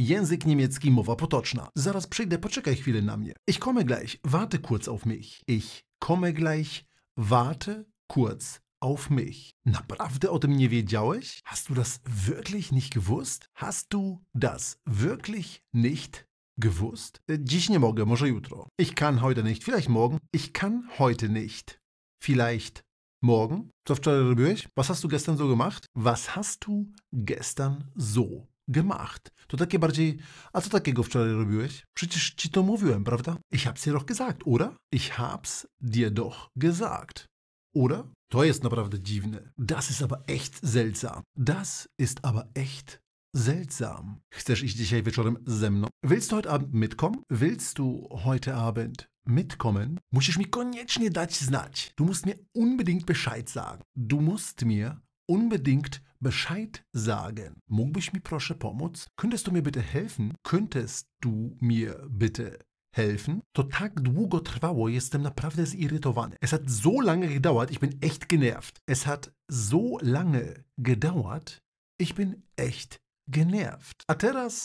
Język niemiecki, mowa potoczna. Zaraz przyjdę, poczekaj chwilę na mnie. Ich komme gleich, warte kurz auf mich. Ich komme gleich, warte kurz auf mich. Naprawdę o tym nie wiedziałeś? Hast du das wirklich nicht gewusst? Hast du das wirklich nicht gewusst? E, dziś nie mogę, może jutro. Ich kann heute nicht, vielleicht morgen. Ich kann heute nicht. Vielleicht morgen. Co wczoraj robiłeś? Was hast du gestern so gemacht? Was hast du gestern so gemacht. To takie bardziej, a co takiego wczoraj robiłeś? Przecież ci to mówiłem, prawda? Ich hab's dir doch gesagt, oder? Ich hab's dir doch gesagt. Oder? To jest naprawdę dziwne. Das ist aber echt seltsam. Das ist aber echt seltsam. Chcesz iść dzisiaj wieczorem ze mną? Willst du heute Abend mitkommen? Willst du heute Abend mitkommen? Musisz mi koniecznie dać znać. Du musst mir unbedingt Bescheid sagen. Du musst mir unbedingt Bescheid Bescheid sagen. Mógłbyś mi proszę pomóc? Könntest du mir bitte helfen? Könntest du mir bitte helfen, to tak długo trwało, jestem naprawdę zirytowany. Es hat so lange gedauert, ich bin echt genervt. Es hat so lange gedauert, ich bin echt genervt. A teraz